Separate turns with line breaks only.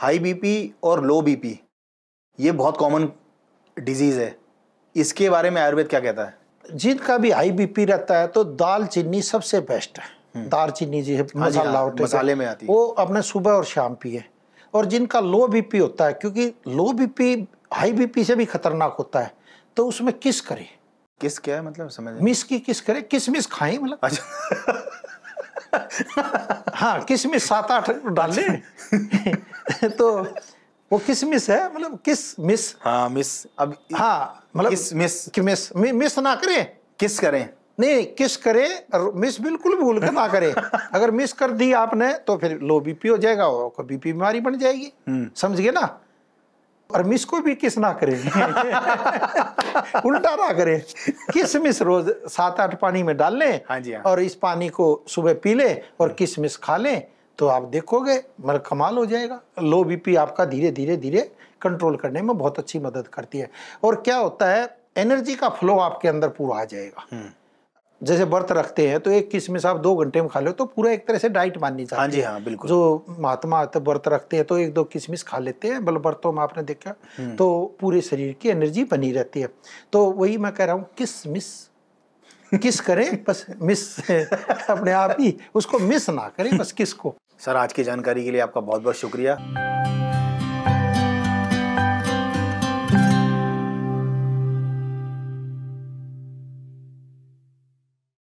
High BP और लो BP ये बहुत कॉमन डिजीज़ है इसके बारे में आयुर्वेद क्या कहता है
जिनका भी हाई बीपी रहता है तो दाल चीनी सबसे बेस्ट है हम्म। दाल चीनी जी हाँ मसाला हाँ, मसाले में आती है वो अपने सुबह और शाम पिए और जिनका लो बीपी होता है क्योंकि लो बीपी हाई बीपी से भी खतरनाक होता है तो उसमें किस करे किस क्या है मतलब समझ मिस की किस करे किसमिस खाए मतलब अच्छा हाँ किसमिस सात आठ डाल अच्छा। तो वो किस मिस है मतलब किस मिस हाँ मिस अब हाँ मतलब किस मिस कि मिस मि, मिस ना करें किस करें नहीं, नहीं किस करें मिस बिल्कुल भूल कर ना करें अगर मिस कर दी आपने तो फिर लो बीपी हो जाएगा और बीपी बीमारी बन जाएगी हम्म। समझ गए ना और मिस को भी किस ना करें उल्टा ना करें किस मिस रोज सात आठ पानी में डाल लें हाँ जी हाँ। और इस पानी को सुबह पी लें और हम्म। किस मिस खा लें तो आप देखोगे मतलब कमाल हो जाएगा लो बीपी आपका धीरे धीरे धीरे कंट्रोल करने में बहुत अच्छी मदद करती है और क्या होता है एनर्जी का फ्लो आपके अंदर पूरा आ जाएगा हम्म। जैसे व्रत रखते हैं तो एक से आप दो घंटे में खा लो तो पूरा एक तरह से डाइट माननी चाहिए हाँ जी हाँ बिल्कुल जो महात्मा व्रत रखते हैं तो एक दो किसमिस खा लेते हैं बल व्रतों में आपने देखा हम्म। तो पूरे शरीर की एनर्जी बनी रहती है तो वही मैं कह रहा हूँ किसमिस किस करें बस मिस अपने आप ही उसको मिस ना करें बस किस को
सर आज की जानकारी के लिए आपका बहुत बहुत शुक्रिया